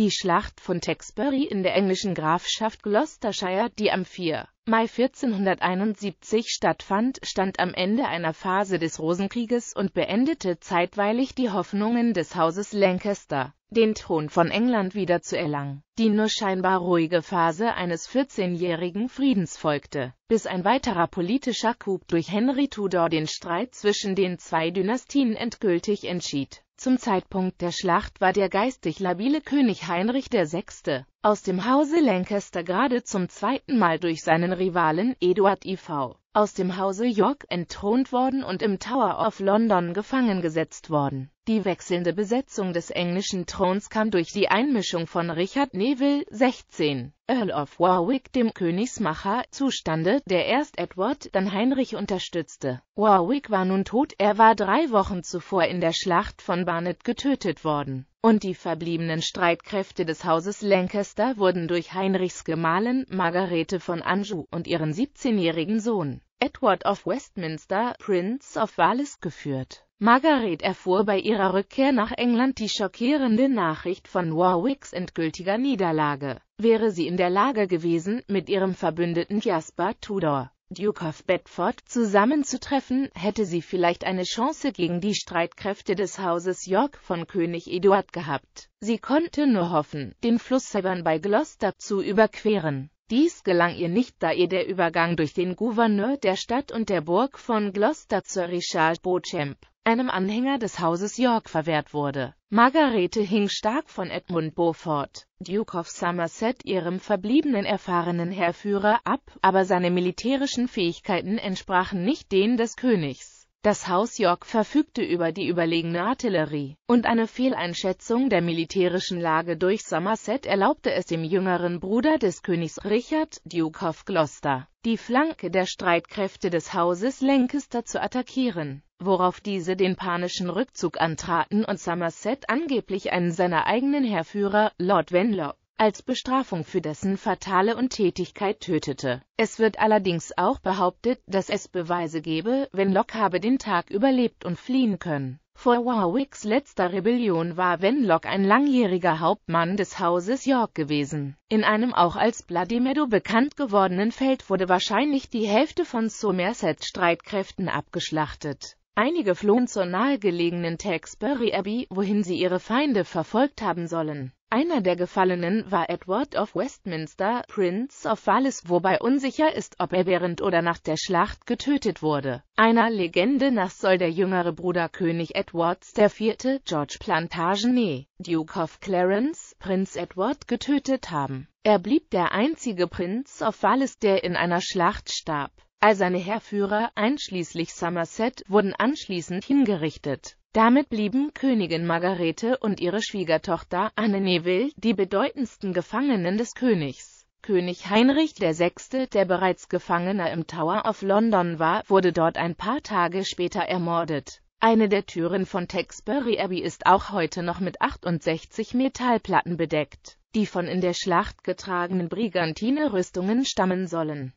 Die Schlacht von Texbury in der englischen Grafschaft Gloucestershire, die am 4. Mai 1471 stattfand, stand am Ende einer Phase des Rosenkrieges und beendete zeitweilig die Hoffnungen des Hauses Lancaster, den Thron von England wieder zu erlangen. Die nur scheinbar ruhige Phase eines 14-jährigen Friedens folgte, bis ein weiterer politischer Coup durch Henry Tudor den Streit zwischen den zwei Dynastien endgültig entschied zum Zeitpunkt der Schlacht war der geistig labile König Heinrich VI. aus dem Hause Lancaster gerade zum zweiten Mal durch seinen Rivalen Eduard IV aus dem Hause York entthront worden und im Tower of London gefangen gesetzt worden. Die wechselnde Besetzung des englischen Throns kam durch die Einmischung von Richard Neville, 16, Earl of Warwick, dem Königsmacher, zustande, der erst Edward, dann Heinrich unterstützte. Warwick war nun tot, er war drei Wochen zuvor in der Schlacht von Barnet getötet worden und die verbliebenen Streitkräfte des Hauses Lancaster wurden durch Heinrichs Gemahlin Margarete von Anjou und ihren 17-jährigen Sohn Edward of Westminster, Prince of Wales, geführt. Margaret erfuhr bei ihrer Rückkehr nach England die schockierende Nachricht von Warwicks endgültiger Niederlage. Wäre sie in der Lage gewesen, mit ihrem Verbündeten Jasper Tudor Duke of Bedford, zusammenzutreffen, hätte sie vielleicht eine Chance gegen die Streitkräfte des Hauses York von König Eduard gehabt. Sie konnte nur hoffen, den Fluss Severn bei Gloucester zu überqueren. Dies gelang ihr nicht, da ihr der Übergang durch den Gouverneur der Stadt und der Burg von Gloucester zur Richard Beauchamp einem Anhänger des Hauses York verwehrt wurde. Margarete hing stark von Edmund Beaufort, Duke of Somerset, ihrem verbliebenen erfahrenen Heerführer, ab, aber seine militärischen Fähigkeiten entsprachen nicht denen des Königs. Das Haus York verfügte über die überlegene Artillerie, und eine Fehleinschätzung der militärischen Lage durch Somerset erlaubte es dem jüngeren Bruder des Königs Richard, Duke of Gloucester, die Flanke der Streitkräfte des Hauses Lancaster zu attackieren worauf diese den panischen Rückzug antraten und Somerset angeblich einen seiner eigenen Heerführer, Lord Wenlock, als Bestrafung für dessen fatale Untätigkeit tötete. Es wird allerdings auch behauptet, dass es Beweise gebe, Wenlock habe den Tag überlebt und fliehen können. Vor Warwicks letzter Rebellion war Wenlock ein langjähriger Hauptmann des Hauses York gewesen. In einem auch als Bloody Meadow bekannt gewordenen Feld wurde wahrscheinlich die Hälfte von Somersets Streitkräften abgeschlachtet. Einige flohen zur nahegelegenen Texbury Abbey, wohin sie ihre Feinde verfolgt haben sollen. Einer der Gefallenen war Edward of Westminster, Prince of Wales, wobei unsicher ist, ob er während oder nach der Schlacht getötet wurde. Einer Legende nach soll der jüngere Bruder König Edwards IV., George Plantagenet, Duke of Clarence, Prinz Edward getötet haben. Er blieb der einzige Prinz of Wales, der in einer Schlacht starb. All seine Heerführer, einschließlich Somerset, wurden anschließend hingerichtet. Damit blieben Königin Margarete und ihre Schwiegertochter Anne Neville die bedeutendsten Gefangenen des Königs. König Heinrich VI., der bereits Gefangener im Tower of London war, wurde dort ein paar Tage später ermordet. Eine der Türen von Texbury Abbey ist auch heute noch mit 68 Metallplatten bedeckt, die von in der Schlacht getragenen Brigantine-Rüstungen stammen sollen.